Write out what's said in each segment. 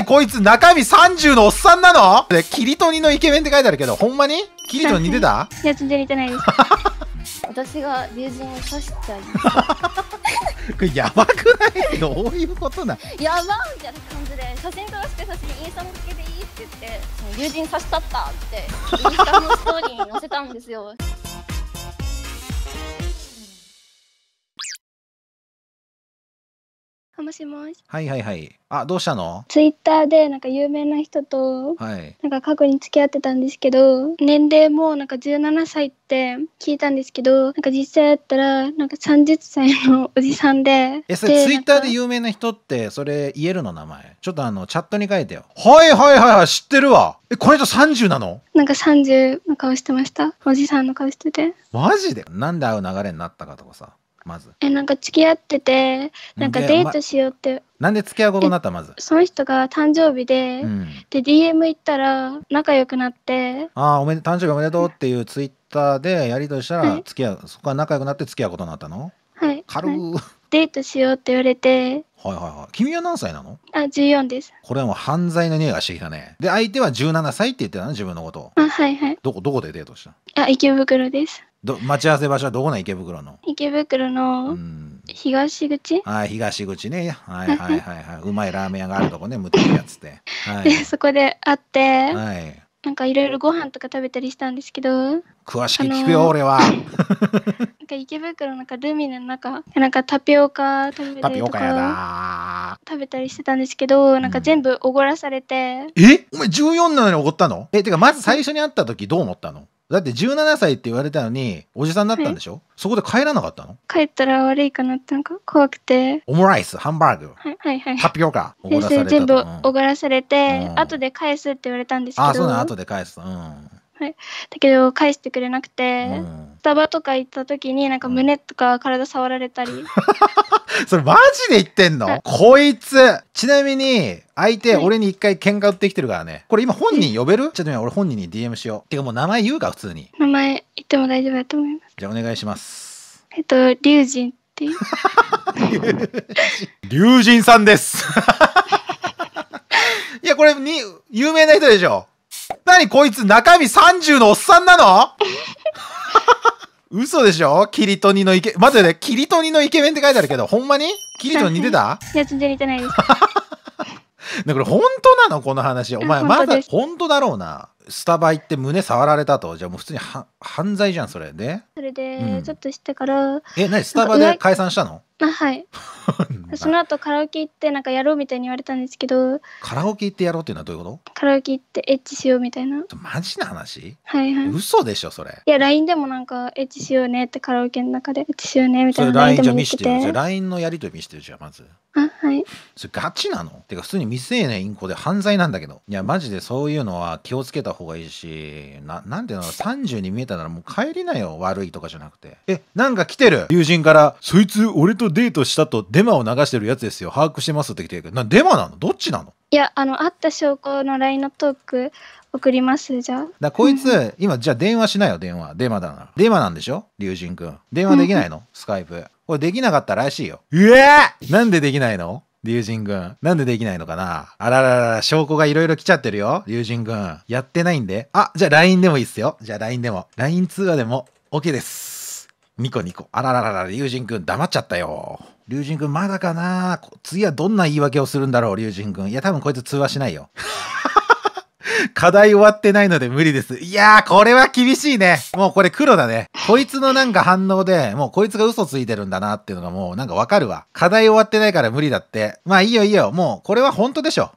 何こいつ中身30のおっさんなので、キリトニのイケメンって書いてあるけど、ほんまにキリトニ似てた いや、全然似てないです。私が竜神を刺し これやばくないどういうことなやばみたいな感じで写真撮らせて写真インスタも付けていいって言ってその神刺したったってインスタのストーリーに載せたんですよもしもし。はいはいはい。あ、どうしたのツイッターでなんか有名な人とはい。なんか過去に付き合ってたんですけど年齢もなんか十七歳って聞いたんですけどなんか実際やったらなんか三十歳のおじさんでえ、それツイッターで有名な人って、それ言えるの名前。ちょっとあの、チャットに書いてよ。はいはいはいはい、知ってるわ。え、これと三十なのなんか三十の顔してましたおじさんの顔しててマジでなんで会う流れになったかとかさ。まずえなんか付き合っててなんかデートしようって、なんで付き合うことになったまずその人が誕生日で、うん、で DM 行ったら仲良くなってああおめで誕生日おめでとうっていうツイッターでやりとしたら付き合う、はい、そこは仲良くなって付き合うことになったのはい軽、はい、デートしようって言われてはいはいはい。君は何歳なのあ、14です。これはもう犯罪の匂いがしてきたね。で、相手は17歳って言ってたの自分のことあ、はいはい。どこ、どこでデートしたあ、池袋です。ど待ち合わせ場所はどこなん池袋の池袋の東口、はい東口ねはいはいはいはいうまいラーメン屋があるとこね向いてるやつってはでそこで会って、はい、なんかいろいろご飯とか食べたりしたんですけど詳しく聞くよ、俺は な俺はか池袋のなんかルミネの中なんかタピオカ食べタたりピオカやだ食べたりしてたんですけどなんか全部おごらされて、えお前14なのに怒ったのえてかまず最初に会った時どう思ったのだって17歳って言われたのにおじさんだったんでしょ、はい、そこで帰らなかったの帰ったら悪いかなってなんか怖くてオムライスハンバーグ、はいはいはい、タピオカ全部おごらされて、うん、後で返すって言われたんですけどあそうな後で返すうんはい、だけど返してくれなくて、うん、スタバとか行った時になんか胸とか体触られたり それマジで言ってんの、こいつちなみに相手、はい、俺に一回喧嘩売ってきてるからねこれ今本人呼べるちょっと今俺本人に DM しようてかもう名前言うか普通に名前言っても大丈夫だと思いますじゃあお願いしますえっと龍神っていう 龍神さんです いやこれに有名な人でしょなにこいつ中身30のおっさんなの 嘘でしょキリトニのイケ、待ってね、キリトニのイケメンって書いてあるけど、ほんまにキリトニ似てたいや、全然似てないです。ね、これ本当なのこの話。お前、まだ本当だろうな。スタバ行って胸触られたと。じゃあもう普通には犯罪じゃん、それ。で、それで、ちょっとしてから、え、何スタバで解散したのあはい その後カラオケ行ってなんかやろうみたいに言われたんですけどカラオケ行ってやろうっていうのはどういうことカラオケ行ってエッチしようみたいなマジな話はいはい嘘でしょそれいや LINE でもなんかエッチしようねってカラオケの中でエッチしようねみたいな LINE じゃ見してるじゃ LINE のやり取り見してるじゃんまずあはいそれガチなのてか普通に未成年インコで犯罪なんだけどいやマジでそういうのは気をつけた方がいいしななんていうの30に見えたならもう帰りなよ悪いとかじゃなくてえなんか来てる友人からそいつ俺ととデートしたとデマを流してるやつですよ把握してますって来てるけどなデマなのどっちなのいやあの会った証拠の LINE のトーク送りますじゃあだこいつ今じゃあ電話しないよ電話デマだなデマなんでしょ龍神君電話できないのスカイプこれできなかったらしいようえー、なんでできないの龍神君。なんでできないのかなあらららら、証拠がいろいろ来ちゃってるよ。龍神君。やってないんで。あ、じゃあ LINE でもいいっすよ。じゃあ LINE でも。LINE 通話でも OK です。ニコニコ。あらららら、龍神くん黙っちゃったよ。龍神くんまだかな次はどんな言い訳をするんだろう、龍神くん。いや、多分こいつ通話しないよ。課題終わってないので無理です。いやー、これは厳しいね。もうこれ黒だね。こいつのなんか反応で、もうこいつが嘘ついてるんだなっていうのがもうなんかわかるわ。課題終わってないから無理だって。まあいいよいいよ。もうこれは本当でしょ。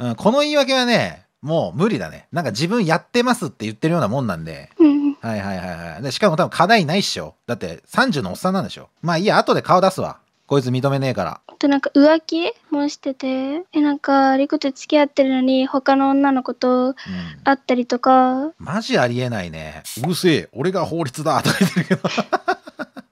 うん、この言い訳はね、もう無理だね。なんか自分やってますって言ってるようなもんなんで。はいはいはいはい。で、しかも多分課題ないっしょ。だって30のおっさんなんでしょ。まあいいや、後で顔出すわ。こいつ認めねえから。あとなんか浮気もしてて、え、なんか、リコと付き合ってるのに他の女の子と会ったりとか。うん、マジありえないね。うるせえ、俺が法律だとか言ってるけど。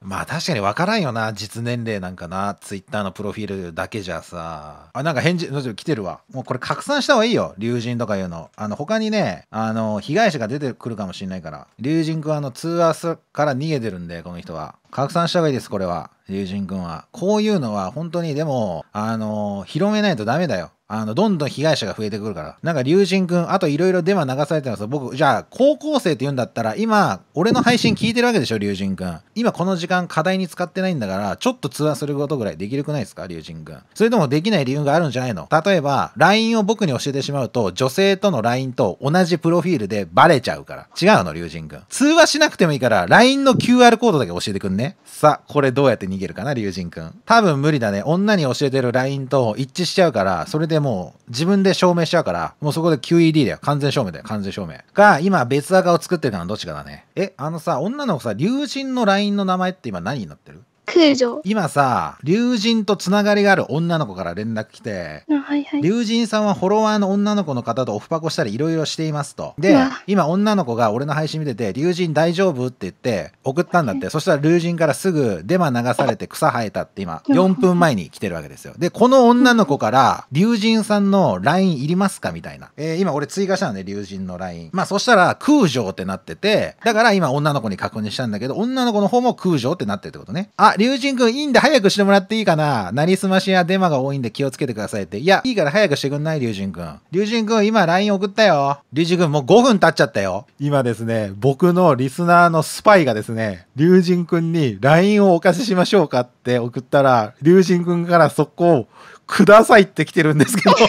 まあ確かに分からんよな実年齢なんかなツイッターのプロフィールだけじゃさあなんか返事来てるわもうこれ拡散した方がいいよ龍神とかいうのあの他にねあの被害者が出てくるかもしれないから龍神君はあの通話から逃げてるんでこの人は拡散した方がいいです、これは。龍神君は。こういうのは本当にでも、あの広めないとダメだよ。あの、どんどん被害者が増えてくるから。なんか、龍神くん、あといろいろデマ流されてます僕、じゃあ、高校生って言うんだったら、今、俺の配信聞いてるわけでしょ、龍神君。今、この時間、課題に使ってないんだから、ちょっと通話することぐらいできるくないですか、龍神君。それともできない理由があるんじゃないの例えば、LINE を僕に教えてしまうと、女性との LINE と同じプロフィールでバレちゃうから。違うの、龍神君。通話しなくてもいいから、LINE の QR コードだけ教えてくんね。さあ、これどうやって逃げるかな、龍神くん。多分無理だね。女に教えてる LINE と一致しちゃうから、それでもう自分で証明しちゃうから、もうそこで QED だよ。完全証明だよ。完全証明。が、今別アカを作ってるかはどっちかだね。え、あのさ、女の子さ、龍神の LINE の名前って今何になってる空女今さ龍神とつながりがある女の子から連絡来て、はいはい、龍神さんはフォロワーの女の子の方とオフパコしたりいろいろしていますとで今女の子が俺の配信見てて「龍神大丈夫?」って言って送ったんだって、はい、そしたら龍神からすぐデマ流されて草生えたって今4分前に来てるわけですよでこの女の子から「龍神さんの LINE いりますか?」みたいな、えー、今俺追加したのね、龍神の LINE まあそしたら空城ってなっててだから今女の子に確認したんだけど女の子の方も空城ってなってるってことねあ龍神くん、いいんで早くしてもらっていいかな。なりすましやデマが多いんで気をつけてくださいって。いや、いいから早くしてくんない、龍神くん。龍神くん、今 LINE 送ったよ。龍神くん、もう5分経っちゃったよ。今ですね、僕のリスナーのスパイがですね、龍神くんに LINE をお貸ししましょうかって送ったら、龍神くんからそこをくださいって来てるんですけど。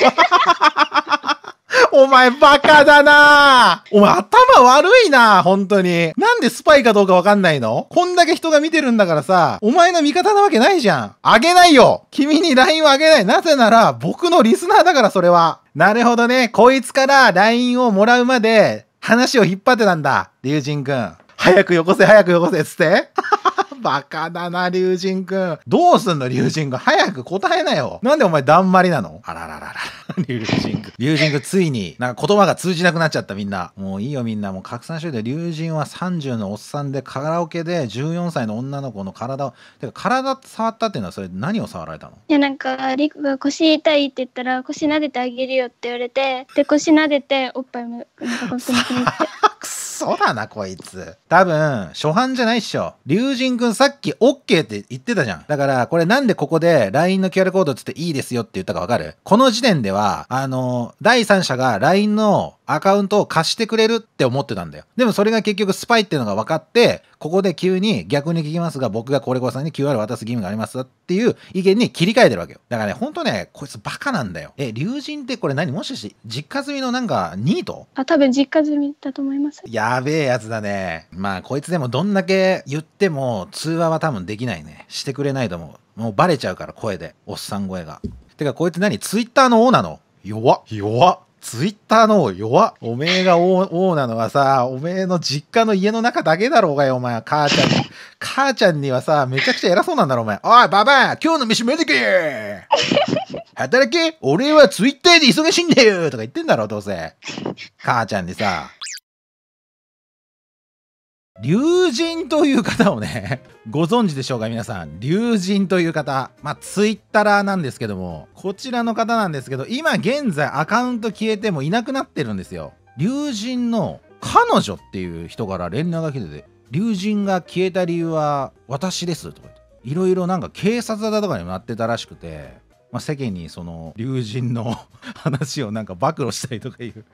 お前バカだなお前頭悪いな本当に。なんでスパイかどうかわかんないのこんだけ人が見てるんだからさ、お前の味方なわけないじゃん。あげないよ君に LINE をあげない。なぜなら、僕のリスナーだからそれは。なるほどね。こいつから LINE をもらうまで、話を引っ張ってたんだ。龍神くん。早くよこせ、早くよこせ、つって。バカだな、竜神くん。どうすんの、竜神くん。早く答えなよ。なんでお前、だんまりなのあらららら。竜神くん。竜神くん、ついに、なんか言葉が通じなくなっちゃった、みんな。もういいよ、みんな。もう拡散しといて、竜神は30のおっさんで、カラオケで14歳の女の子の体を、てか、体触ったっていうのは、それ何を触られたのいや、なんか、リクが腰痛いって言ったら、腰撫でてあげるよって言われて、で、腰撫でて、おっぱいも、なんか、こんなに。ソだな、こいつ。多分、初版じゃないっしょ。竜神くんさっき OK って言ってたじゃん。だから、これなんでここで LINE の QR コードつっていいですよって言ったかわかるこの時点では、あの、第三者が LINE のアカウントを貸してくれるって思ってたんだよ。でもそれが結局スパイっていうのが分かって、ここで急に逆に聞きますが、僕がコレコさんに QR 渡す義務がありますっていう意見に切り替えてるわけよ。だからね、ほんとね、こいつバカなんだよ。え、友神ってこれ何もしかして実家済みのなんかニートあ、多分実家済みだと思います。やべえやつだね。まあこいつでもどんだけ言っても通話は多分できないね。してくれないと思う。もうバレちゃうから声で。おっさん声が。てかこいつ何ツイッターの王なの弱っ。弱っ。ツイッターの弱おめえが王なのはさ、おめえの実家の家の中だけだろうがよ、お前。は母ちゃんに。母ちゃんにはさ、めちゃくちゃ偉そうなんだろ、お前。おい、ばば今日の飯めでけ働け俺はツイッターで忙しいんだよとか言ってんだろ、どうせ。母ちゃんにさ。龍神という方をね、ご存知でしょうか皆さん。龍神という方。まあ、ツイッターなんですけども、こちらの方なんですけど、今現在アカウント消えてもいなくなってるんですよ。龍神の彼女っていう人から連絡が来てて、龍神が消えた理由は私ですとか言って、いろいろなんか警察だとかにもなってたらしくて、まあ、世間にその龍神の話をなんか暴露したりとかいう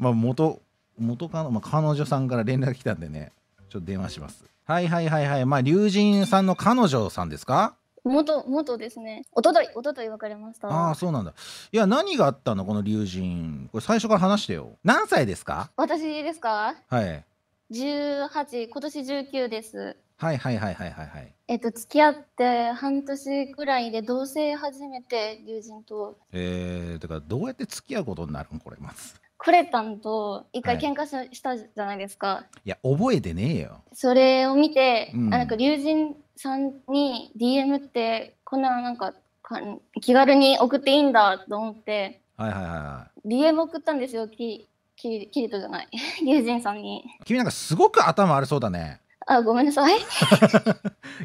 まあ元、元カノ、まあ、彼女さんから連絡来たんでねちょっと電話します。はいはいはいはい。まあ、龍神さんの彼女さんですか元、元ですね。おととい、おととい別れました。ああ、そうなんだ。いや、何があったのこの龍神。これ最初から話してよ。何歳ですか私ですかはい。十八、今年十九です。はいはいはいはいはいはい。えっと、付き合って半年くらいで同棲始めて、龍神と。えー、だからどうやって付き合うことになるんこれ、まず。クレタンと一回喧嘩し,、たじゃないですか。いや、覚えてねえよ。それを見て、うんなんか友人さんに DM ってこんななんかかん気軽に送っていいんだと思ってはいはいはいは DM 送ったんですよききキリトじゃない友人 さんに君なんかすごく頭悪そうだね。あ、ごめんなさい。い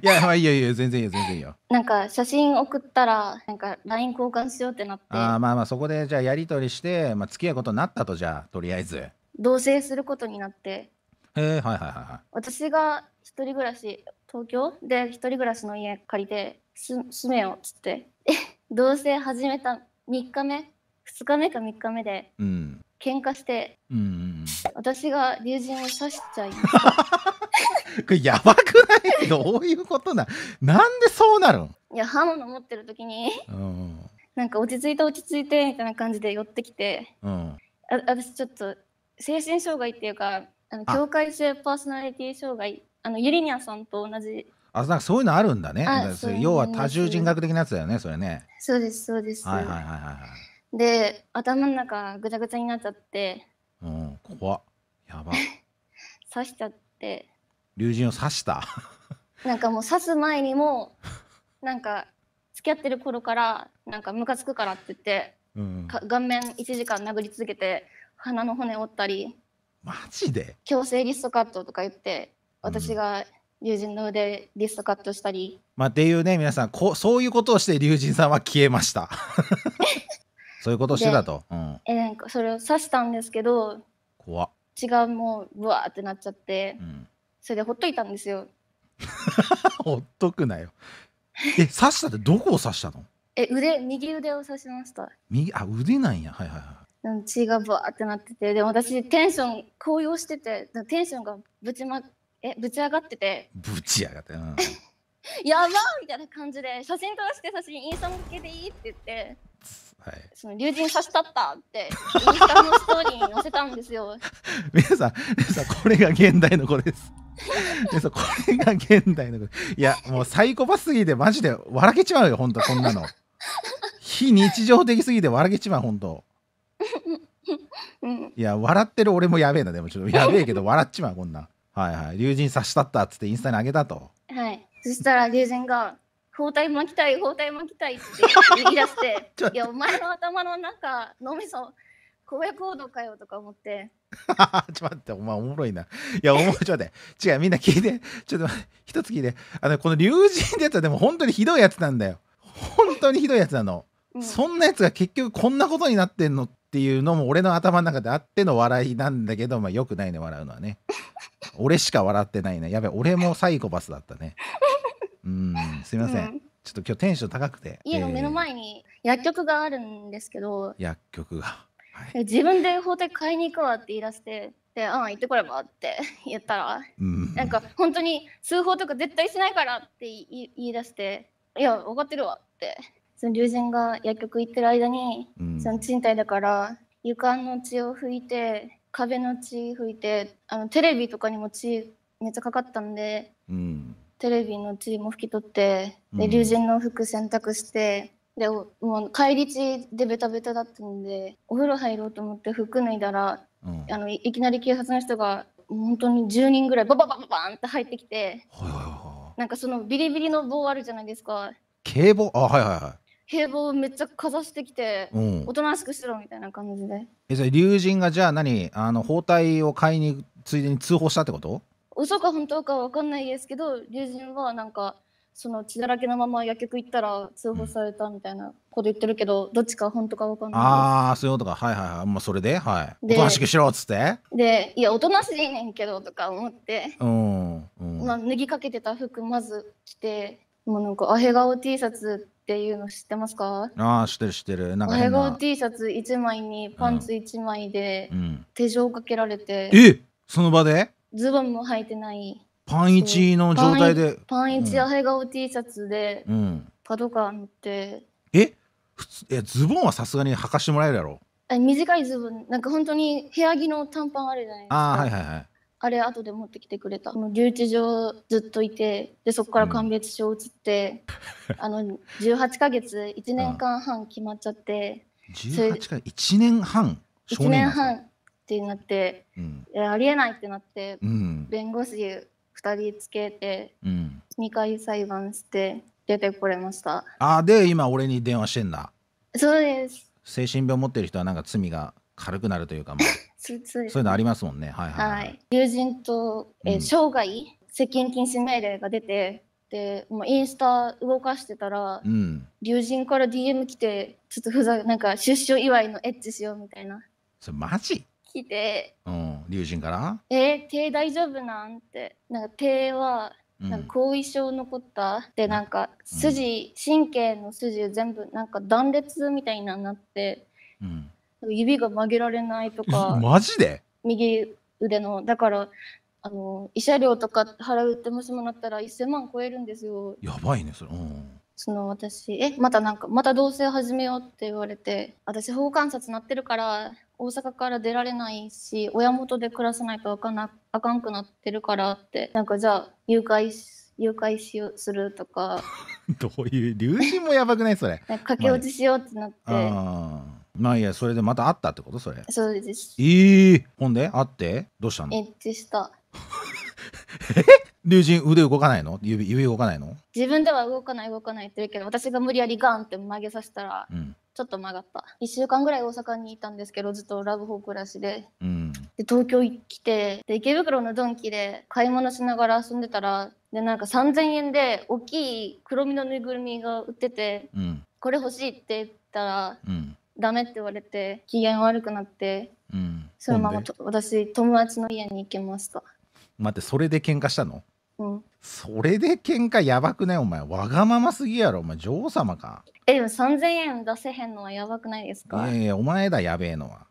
や、まあ、いいよ、いいよ、全然いいよ、全然いいよ。なんか、写真送ったら、なんか、LINE 交換しようってなって。あまあまあ、そこで、じゃあ、やり取りして、まあ、付き合うことになったと、じゃあ、とりあえず。同棲することになって。へえ、はいはいはいはい。私が一人暮らし、東京で一人暮らしの家借りて、す住めよっつって。同棲始めた3日目、2日目か3日目で、うん、喧嘩して、うん私が友人を刺しちゃいました。これやばくない どういうことななんでそうなるんいや刃物持ってる時に、うん、なんか落ち着いて落ち着いてみたいな感じで寄ってきて、うん、あ私ちょっと精神障害っていうかあの境界性パーソナリティ障害あのユリニアさんと同じあなんかそういうのあるんだね要は多重人格的なやつだよねそれねそうですそうですはいはいはいはいで頭の中ぐちゃぐちゃになっちゃってうん怖やば 刺しちゃって竜神を刺したなんかもう刺す前にもなんか付き合ってる頃からなんかムカつくからって言って、うん顔面1時間殴り続けて鼻の骨折ったりマジで強制リストカットとか言って私が竜神の腕リストカットしたり、うん、まあっていうね皆さんこそういうことをして竜神さんは消えました そういうことしてたと、うん、えなんかそれを刺したんですけど怖違うもうブワーってなっちゃって、うんそれでほっといたんですよ。ほっとくなよ。え、刺したってどこを刺したのえ、腕、右腕を刺しました。右、あ、腕なんや。はいはいはい。血がバーってなってて、でも私テンション高揚してて、テンションがぶちま、え、ぶち上がってて。ぶち上がって、うん、やばみたいな感じで、写真撮らせて写真、インスタ向けでいいって言って。はい、その竜神刺したったってインスタのストーリーに載せたんですよ。皆さん、皆さんこれが現代の子です。で そうこれが現代のいやもうサイコパスすぎてマジで笑けちまうよほんとこんなの非日常的すぎて笑けちまうほんといや笑ってる俺もやべえなでもちょっとやべえけど笑っちまうこんなはいはい龍神差したったっつってインスタにあげたとはいそしたら龍神が包帯巻きたい包帯巻きたいって言い出して いやお前の頭の中脳みそ公約行動かよとか思って ちょっと待って、お前おもろいな。いや、おもろい、ちょっと待って。違う、みんな聞いて。ちょっと待って、一つ聞いて。あの、この竜神ってやつはでも本当にひどいやつなんだよ。本当にひどいやつなの。そんなやつが結局こんなことになってんのっていうのも俺の頭の中であっての笑いなんだけど、まあよくないね、笑うのはね。俺しか笑ってないね。やべ、俺もサイコパスだったね。うん、すいません。うん、ちょっと今日テンション高くて。家の目の前に薬局があるんですけど。薬局が。い、自分で法廷買いに行くわって言い出してで「ああ行ってこれば」って 言ったら、うん、なんか本当に通報とか絶対しないからって言い出して「いや分かってるわ」ってその友神が薬局行ってる間に、うん、その賃貸だから床の血を拭いて壁の血拭いてあのテレビとかにも血めっちゃかかったんで、うん、テレビの血も拭き取ってで龍神の服洗濯して。でもう帰り地でベタベタだったんでお風呂入ろうと思って服脱いだら、うん、あのいきなり警察の人が本当に10人ぐらいバババババンって入ってきて、はいはいはい、なんかそのビリビリの棒あるじゃないですか警棒あはいはいはい警棒をめっちゃかざしてきて、おとなしくしろみたいな感じでえじゃあ龍神がじゃあ何あの包帯を買いについでに通報したってこと嘘か本当かわかんないですけど龍神はなんかその血だらけのまま薬局行ったら通報されたみたいなこと言ってるけど、どっちか本当か分かんないああそういうことかはいはいはいんまそれではいおとなしくしろっつってでいやおとなしいねんけどとか思ってうんうん、まあ、脱ぎかけてた服まず着てもうなんかアヘ顔 T シャツっていうの知ってますかああ知ってる知ってるなんかアヘ変な T シャツ1枚にパンツ1枚で手錠かけられて、えその場でズボンも履いてないパンイチの状態でパンイチやヘ顔 T シャツで、うん、パトカー乗ってえ普通えズボンはさすがに履かしてもらえるやろえ短いズボンなんか本当に部屋着の短パンあるじゃないですかあはいはいはいあれ後で持ってきてくれた留置場ずっといてでそこから鑑別所移って、うん、あの18か月1年間半決まっちゃって18か1年半1年半ってなって、うん、ありえないってなって、うん、弁護士二人つけて、二2回裁判して出てこれました。ああ、で、今俺に電話してんだ。そうです。精神病持ってる人はなんか罪が軽くなるというか、まあ、そういうのありますもんね。はいはい、はいはい、友人と、えー、生涯、接近禁止命令が出て、でもうインスタ動かしてたら、うん、友人から DM 来てちょっとふざなんか出所祝いのエッチしようみたいなそれマジ来て、うん、龍神からえー、手大丈夫なんてなんか手はなんか後遺症残ったでなんか筋、うん、神経の筋全部なんか断裂みたいにななって、うん、指が曲げられないとか マジで右腕のだからあの慰謝料とか払うってもしもなったら1000万超えるんですよやばいねそれ、うん、その私えまたなんかまた同棲始めようって言われて私法観察なってるから大阪から出られないし親元で暮らさないとあかなあかんくなってるからってなんかじゃあ誘拐誘拐しようするとか どういう龍神もやばくないそれ駆け落ちしようってなって、まあまあいやそれでまた会ったってことそれそうですええー、ほんで会ってどうしたの一致した え龍神腕動かないの指指動かないの自分では動かない動かないって言うけど私が無理やりガンって曲げさせたら、うん、ちょっと曲がった1週間ぐらい大阪にいたんですけどずっとラブホー暮らしでうん、で東京来てで池袋のドンキで買い物しながら遊んでたらでなんか3,000円で大きい黒身のぬいぐるみが売ってて、うん、これ欲しいって言ったら、うん、ダメって言われて機嫌悪くなって、うん、そのまま私友達の家に行けました待ってそれで喧嘩したのそれで喧嘩やばくないお前わがまますぎやろお前女王様かえでも3000円出せへんのはやばくないですかええお前だやべえのは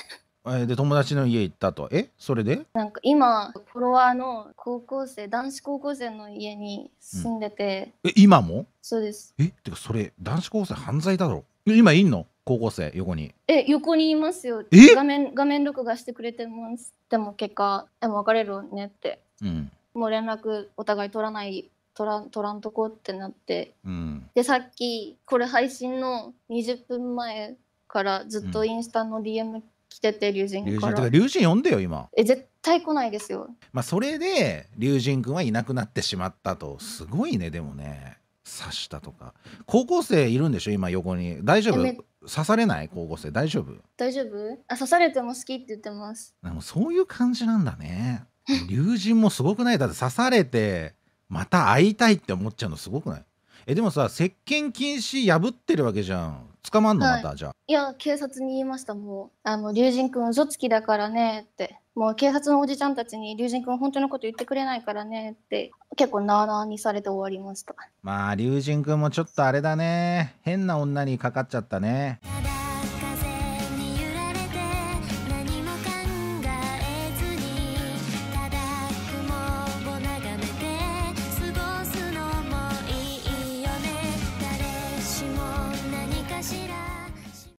えで友達の家行ったとえそれでなんか今フォロワーの高校生男子高校生の家に住んでて、うん、え今もそうですえってかそれ男子高校生犯罪だろ今いんの高校生横にえ横にいますよえ画面画面録画してくれてますでも結果え別れるねってうんもう連絡お互い取らない取ら取らんとこってなって、うん、でさっきこれ配信の20分前からずっとインスタの DM 来てて、龍神から龍神呼んでよ今え絶対来ないですよまあそれで龍神君はいなくなってしまったとすごいねでもね刺したとか高校生いるんでしょ今横に大丈夫刺されない高校生大丈夫大丈夫あ刺されても好きって言ってますでもそういう感じなんだね龍神もすごくないだって刺されてまた会いたいって思っちゃうのすごくないえでもさ接見禁止破ってるわけじゃん捕まんのまた、はい、じゃあいや警察に言いましたもうあの龍神君嘘つきだからねってもう警察のおじちゃんたちに龍神君本当のこと言ってくれないからねって結構なあなあにされて終わりましたまあ龍神君もちょっとあれだね変な女にかかっちゃったね